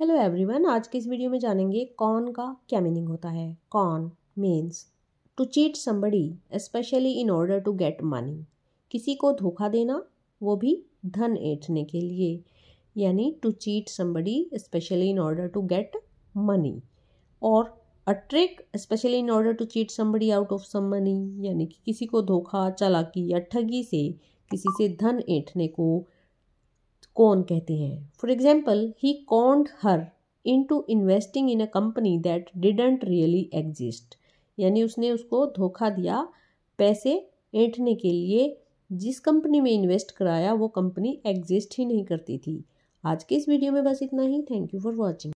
hello everyone आज के इस वीडियो में जानेंगे कॉन का क्या मीनिंग होता है con means to cheat somebody specially in order to get money किसी को धोखा देना वो भी धन ऐठने के लिए यानी to cheat somebody specially in order to get money और a trick specially in order to cheat somebody out of some money यानी कि किसी को धोखा चलाकी या ठगी से किसी से धन ऐठने को कौन कहते हैं for example he conned her into investing in a company that didn't really exist यानी उसने उसको धोखा दिया पैसे ऐंठने के लिए जिस कंपनी में इन्वेस्ट कराया वो कंपनी एग्जिस्ट ही नहीं करती थी आज के इस वीडियो में बस इतना ही थैंक यू फॉर वॉचिंग